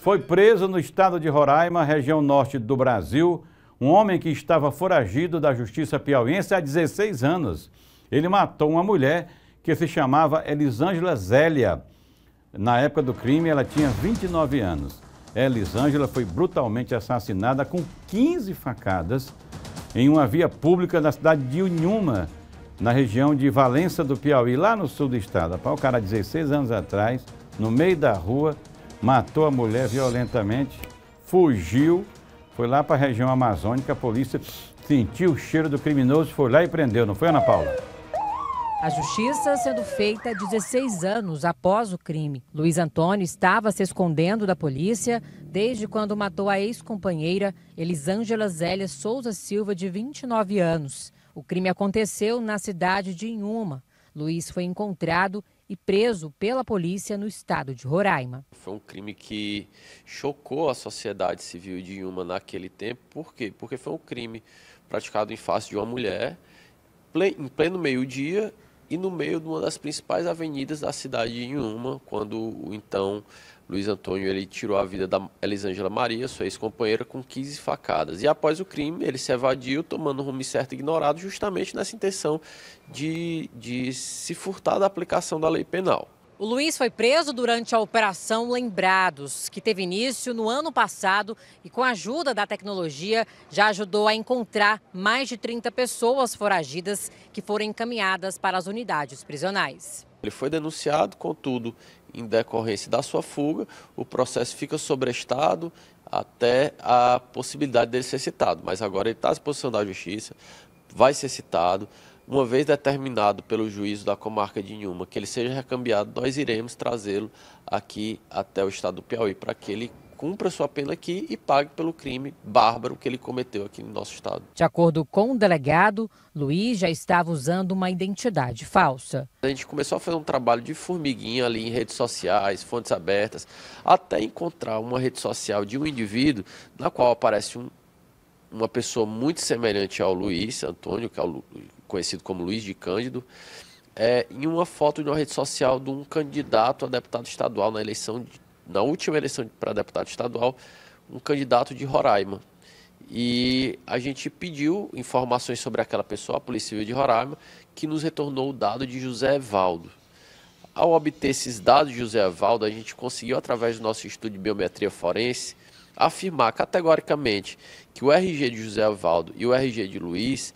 Foi preso no estado de Roraima, região norte do Brasil, um homem que estava foragido da justiça piauiense há 16 anos. Ele matou uma mulher que se chamava Elisângela Zélia. Na época do crime, ela tinha 29 anos. Elisângela foi brutalmente assassinada com 15 facadas em uma via pública na cidade de Unhuma, na região de Valença do Piauí, lá no sul do estado. O cara, 16 anos atrás, no meio da rua, matou a mulher violentamente, fugiu, foi lá para a região amazônica, a polícia sentiu o cheiro do criminoso, foi lá e prendeu, não foi, Ana Paula? A justiça sendo feita 16 anos após o crime. Luiz Antônio estava se escondendo da polícia desde quando matou a ex-companheira Elisângela Zélia Souza Silva, de 29 anos. O crime aconteceu na cidade de Inhuma. Luiz foi encontrado e preso pela polícia no estado de Roraima. Foi um crime que chocou a sociedade civil de Yuma naquele tempo. Por quê? Porque foi um crime praticado em face de uma mulher, em pleno meio-dia, e no meio de uma das principais avenidas da cidade de uma quando o então Luiz Antônio ele tirou a vida da Elisângela Maria, sua ex-companheira, com 15 facadas. E após o crime, ele se evadiu, tomando um rumo certo ignorado, justamente nessa intenção de, de se furtar da aplicação da lei penal. O Luiz foi preso durante a Operação Lembrados, que teve início no ano passado e, com a ajuda da tecnologia, já ajudou a encontrar mais de 30 pessoas foragidas que foram encaminhadas para as unidades prisionais. Ele foi denunciado, contudo, em decorrência da sua fuga, o processo fica sobrestado até a possibilidade dele ser citado. Mas agora ele está à disposição da justiça, vai ser citado. Uma vez determinado pelo juízo da comarca de Nhuma que ele seja recambiado, nós iremos trazê-lo aqui até o estado do Piauí para que ele cumpra sua pena aqui e pague pelo crime bárbaro que ele cometeu aqui no nosso estado. De acordo com o delegado, Luiz já estava usando uma identidade falsa. A gente começou a fazer um trabalho de formiguinha ali em redes sociais, fontes abertas, até encontrar uma rede social de um indivíduo na qual aparece um uma pessoa muito semelhante ao Luiz uhum. Antônio, que é o, conhecido como Luiz de Cândido, é, em uma foto de uma rede social de um candidato a deputado estadual na eleição, de, na última eleição para deputado estadual, um candidato de Roraima. E a gente pediu informações sobre aquela pessoa, a Polícia Civil de Roraima, que nos retornou o dado de José Evaldo. Ao obter esses dados de José Evaldo, a gente conseguiu, através do nosso estudo de biometria forense, afirmar categoricamente que o RG de José Evaldo e o RG de Luiz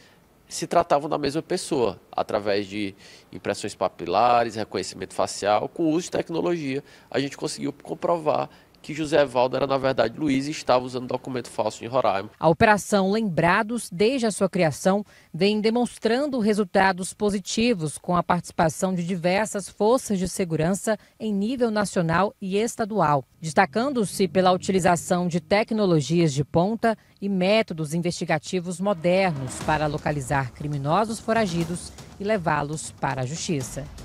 se tratavam da mesma pessoa, através de impressões papilares, reconhecimento facial, com o uso de tecnologia, a gente conseguiu comprovar que José Valdo era, na verdade, Luiz e estava usando documento falso em Roraima. A operação Lembrados, desde a sua criação, vem demonstrando resultados positivos com a participação de diversas forças de segurança em nível nacional e estadual, destacando-se pela utilização de tecnologias de ponta e métodos investigativos modernos para localizar criminosos foragidos e levá-los para a justiça.